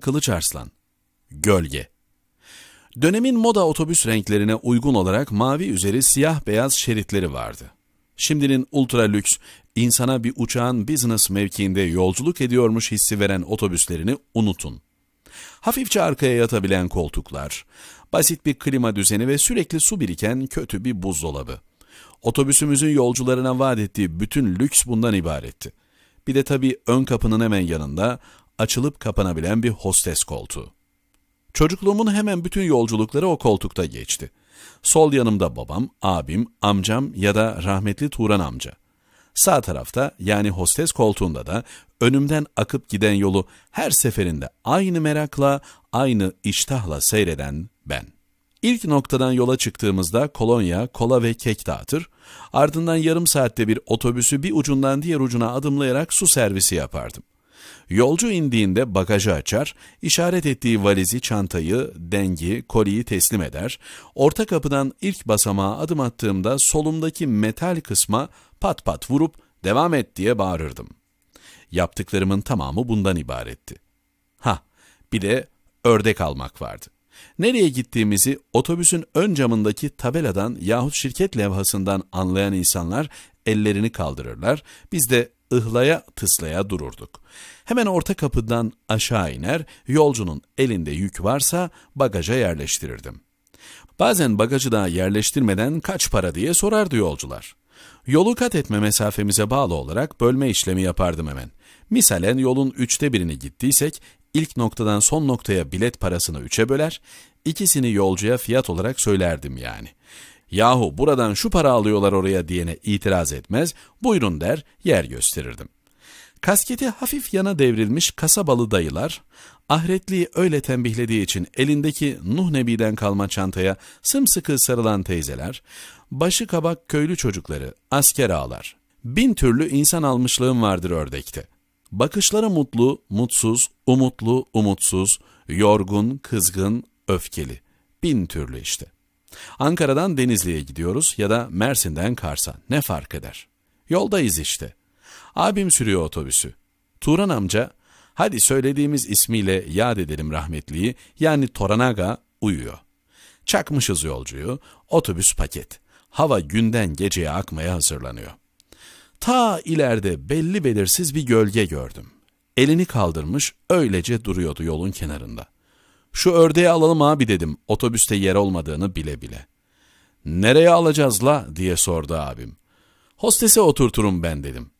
Kılıç Arslan Gölge Dönemin moda otobüs renklerine uygun olarak mavi üzeri siyah beyaz şeritleri vardı. Şimdinin ultra lüks, insana bir uçağın business mevkiinde yolculuk ediyormuş hissi veren otobüslerini unutun. Hafifçe arkaya yatabilen koltuklar, basit bir klima düzeni ve sürekli su biriken kötü bir buzdolabı. Otobüsümüzün yolcularına vaat ettiği bütün lüks bundan ibaretti. Bir de tabii ön kapının hemen yanında açılıp kapanabilen bir hostes koltuğu. Çocukluğumun hemen bütün yolculukları o koltukta geçti. Sol yanımda babam, abim, amcam ya da rahmetli Turan amca. Sağ tarafta yani hostes koltuğunda da önümden akıp giden yolu her seferinde aynı merakla, aynı iştahla seyreden ben. İlk noktadan yola çıktığımızda kolonya, kola ve kek dağıtır, ardından yarım saatte bir otobüsü bir ucundan diğer ucuna adımlayarak su servisi yapardım. Yolcu indiğinde bagajı açar, işaret ettiği valizi, çantayı, dengi, koliyi teslim eder. Orta kapıdan ilk basamağa adım attığımda solumdaki metal kısma pat pat vurup devam et diye bağırırdım. Yaptıklarımın tamamı bundan ibaretti. Ha, bir de ördek almak vardı. Nereye gittiğimizi otobüsün ön camındaki tabeladan yahut şirket levhasından anlayan insanlar ellerini kaldırırlar. Biz de ıhlaya tıslaya dururduk. Hemen orta kapıdan aşağı iner, yolcunun elinde yük varsa bagaja yerleştirirdim. Bazen bagajı da yerleştirmeden kaç para diye sorardı yolcular. Yolu kat etme mesafemize bağlı olarak bölme işlemi yapardım hemen. Misalen yolun üçte birini gittiysek ilk noktadan son noktaya bilet parasını üçe böler, ikisini yolcuya fiyat olarak söylerdim yani.'' yahu buradan şu para alıyorlar oraya diyene itiraz etmez, buyurun der, yer gösterirdim. Kasketi hafif yana devrilmiş kasabalı dayılar, ahretliği öyle tembihlediği için elindeki Nuh Nebi'den kalma çantaya sımsıkı sarılan teyzeler, başı kabak köylü çocukları, asker ağlar. Bin türlü insan almışlığım vardır ördekte. Bakışları mutlu, mutsuz, umutlu, umutsuz, yorgun, kızgın, öfkeli. Bin türlü işte.'' Ankara'dan Denizli'ye gidiyoruz ya da Mersin'den Kars'a ne fark eder? Yoldayız işte. Abim sürüyor otobüsü. Turan amca, hadi söylediğimiz ismiyle yad edelim rahmetliyi yani Toranaga uyuyor. Çakmışız yolcuyu, otobüs paket. Hava günden geceye akmaya hazırlanıyor. Ta ileride belli belirsiz bir gölge gördüm. Elini kaldırmış öylece duruyordu yolun kenarında. Şu ördeği alalım abi dedim otobüste yer olmadığını bile bile. Nereye alacağız la diye sordu abim. Hostese oturturum ben dedim.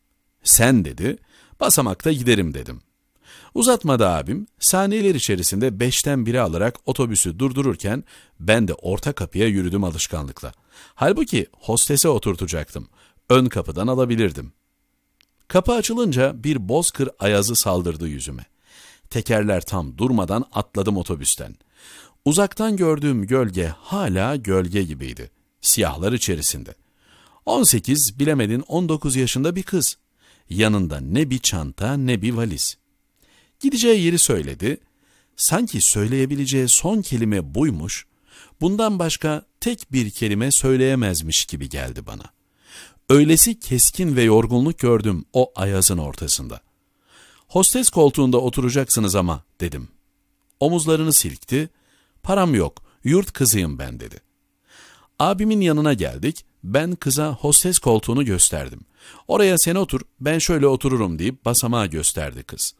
Sen dedi basamakta giderim dedim. Uzatmadı abim saniyeler içerisinde beşten biri alarak otobüsü durdururken ben de orta kapıya yürüdüm alışkanlıkla. Halbuki hostese oturtacaktım. Ön kapıdan alabilirdim.'' Kapı açılınca bir bozkır ayazı saldırdı yüzüme. Tekerler tam durmadan atladım otobüsten. Uzaktan gördüğüm gölge hala gölge gibiydi. Siyahlar içerisinde. 18 bilemedin 19 yaşında bir kız. Yanında ne bir çanta ne bir valiz. Gideceği yeri söyledi. Sanki söyleyebileceği son kelime buymuş, bundan başka tek bir kelime söyleyemezmiş gibi geldi bana. Öylesi keskin ve yorgunluk gördüm o ayazın ortasında.'' Hostes koltuğunda oturacaksınız ama dedim. Omuzlarını silkti. Param yok, yurt kızıyım ben dedi. Abimin yanına geldik. Ben kıza hostes koltuğunu gösterdim. Oraya sen otur, ben şöyle otururum deyip basamağı gösterdi kız.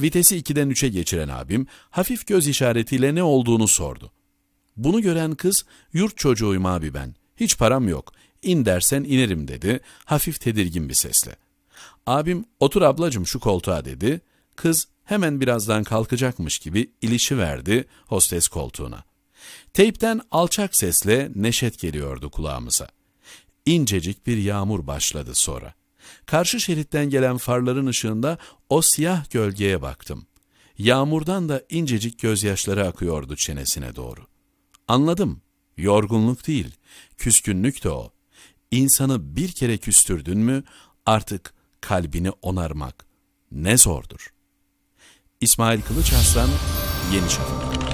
Vitesi 2'den 3'e geçiren abim hafif göz işaretiyle ne olduğunu sordu. Bunu gören kız, yurt çocuğuyum abi ben, hiç param yok, in dersen inerim dedi hafif tedirgin bir sesle. Abim otur ablacım şu koltuğa dedi. Kız hemen birazdan kalkacakmış gibi ilişi verdi hostes koltuğuna. Teypten alçak sesle neşet geliyordu kulağımıza. İncecik bir yağmur başladı sonra. Karşı şeritten gelen farların ışığında o siyah gölgeye baktım. Yağmurdan da incecik gözyaşları akıyordu çenesine doğru. Anladım, yorgunluk değil, küskünlük de o. İnsanı bir kere küstürdün mü artık kalbini onarmak ne zordur. İsmail Kılıçarslan, Yeni Şafak.